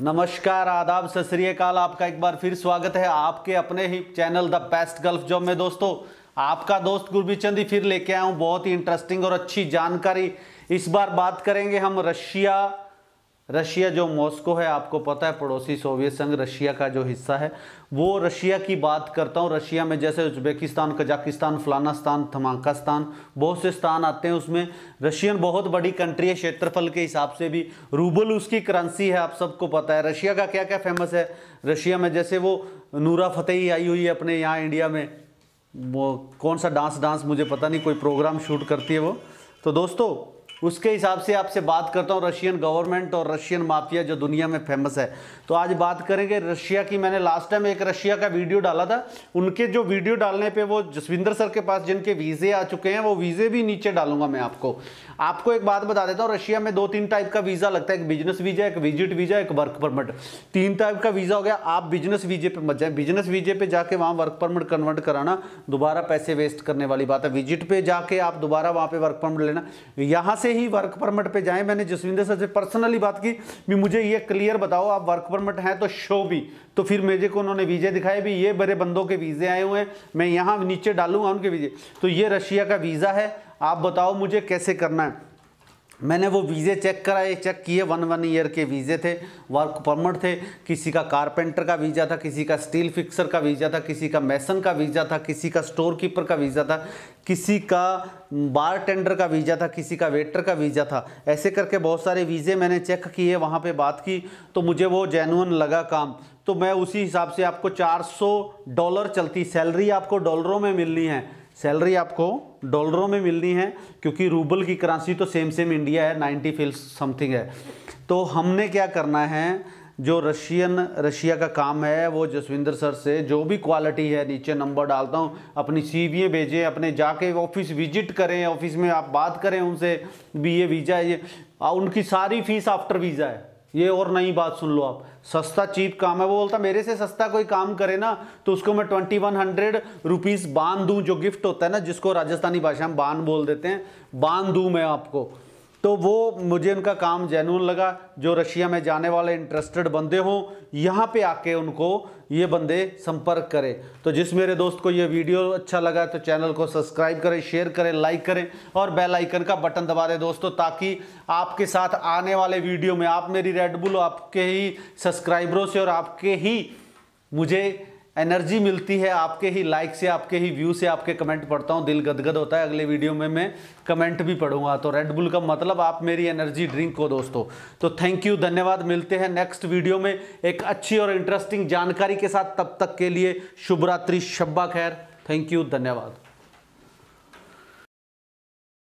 नमस्कार आदाब सत आपका एक बार फिर स्वागत है आपके अपने ही channel the best gulf job में दोस्तों आपका दोस्त गुरबी ही फिर लेके आया हूँ बहुत ही इंटरेस्टिंग और अच्छी जानकारी इस बार बात करेंगे हम रशिया रशिया जो मॉस्को है आपको पता है पड़ोसी सोवियत संघ रशिया का जो हिस्सा है वो रशिया की बात करता हूँ रशिया में जैसे उज्बेकिस्तान कजाकिस्तान फलानास्तान थमाकास्तान बहुत से स्थान आते हैं उसमें रशियन बहुत बड़ी कंट्री है क्षेत्रफल के हिसाब से भी रूबल उसकी करंसी है आप सबको पता है रशिया का क्या क्या फेमस है रशिया में जैसे वो नूरा फतेही आई हुई है अपने यहाँ इंडिया में वो कौन सा डांस डांस मुझे पता नहीं कोई प्रोग्राम शूट करती है वो तो दोस्तों उसके हिसाब से आपसे बात करता हूँ रशियन गवर्नमेंट और रशियन माफिया जो दुनिया में फेमस है तो आज बात करेंगे रशिया की मैंने लास्ट टाइम एक रशिया का वीडियो डाला था उनके जो वीडियो डालने पे वो जसविंदर सर के पास जिनके वीज़े आ चुके हैं वो वीज़े भी नीचे डालूंगा मैं आपको आपको एक बात बता देता हूँ रशिया में दो तीन टाइप का वीज़ा लगता है एक बिजनेस वीज़ा एक विजिट वीज़ा एक वर्क परमिट तीन टाइप का वीज़ा हो गया आप बिजनेस वीजे पर मत जाए बिजनेस वीजे पर जाके वहाँ वर्क परमिट कन्वर्ट कराना दोबारा पैसे वेस्ट करने वाली बात है विजिट पे जाके आप दोबारा वहाँ पर वर्क परमिट लेना यहाँ से से ही वर्क परमिट पे जाएं मैंने जसविंदर सर से पर्सनली बात की भी मुझे ये क्लियर बताओ आप वर्क परमिट हैं तो शो भी तो फिर मेरे को उन्होंने वीज़े दिखाए भी ये बड़े बंदों के वीज़े आए हुए हैं मैं यहाँ नीचे डालूंगा उनके वीज़े तो ये रशिया का वीज़ा है आप बताओ मुझे कैसे करना है मैंने वो वीज़े चेक कराए चेक किए वन वन ईयर के वीज़े थे वर्क परमिट थे किसी का कारपेंटर का वीज़ा था किसी का स्टील फिक्सर का वीज़ा था किसी का मैसन का वीज़ा था किसी का स्टोर कीपर का वीज़ा था किसी का बार टेंडर का वीज़ा था किसी का वेटर का वीज़ा था ऐसे करके बहुत सारे वीज़े मैंने चेक किए वहाँ पर बात की तो मुझे वो जेनुअन लगा काम तो मैं उसी हिसाब से आपको चार डॉलर चलती सैलरी आपको डॉलरों में मिलनी है सैलरी आपको डॉलरों में मिलनी है क्योंकि रूबल की करेंसी तो सेम सेम इंडिया है नाइन्टी फील समथिंग है तो हमने क्या करना है जो रशियन रशिया का काम है वो जसविंदर सर से जो भी क्वालिटी है नीचे नंबर डालता हूँ अपनी सी वी भेजें अपने जाके ऑफिस विजिट करें ऑफिस में आप बात करें उनसे भी ये वीज़ा ये उनकी सारी फीस आफ्टर वीज़ा है ये और नई बात सुन लो आप सस्ता चीप काम है वो बोलता मेरे से सस्ता कोई काम करे ना तो उसको मैं ट्वेंटी वन हंड्रेड रुपीज़ बांध दूँ जो गिफ्ट होता है ना जिसको राजस्थानी भाषा में बांध बोल देते हैं बांध दूँ मैं आपको तो वो मुझे उनका काम जैनून लगा जो रशिया में जाने वाले इंटरेस्टेड बंदे हों यहाँ पे आके उनको ये बंदे संपर्क करें तो जिस मेरे दोस्त को ये वीडियो अच्छा लगा तो चैनल को सब्सक्राइब करें शेयर करें लाइक करें और बेल आइकन का बटन दबा दें दोस्तों ताकि आपके साथ आने वाले वीडियो में आप मेरी रेडबुल आपके ही सब्सक्राइबरों से और आपके ही मुझे एनर्जी मिलती है आपके ही लाइक से आपके ही व्यू से आपके कमेंट पढ़ता हूँ दिल गदगद होता है अगले वीडियो में मैं कमेंट भी पढ़ूंगा तो रेडबुल का मतलब आप मेरी एनर्जी ड्रिंक हो दोस्तों तो थैंक यू धन्यवाद मिलते हैं नेक्स्ट वीडियो में एक अच्छी और इंटरेस्टिंग जानकारी के साथ तब तक के लिए शुभरात्रि शब्बा खैर थैंक यू धन्यवाद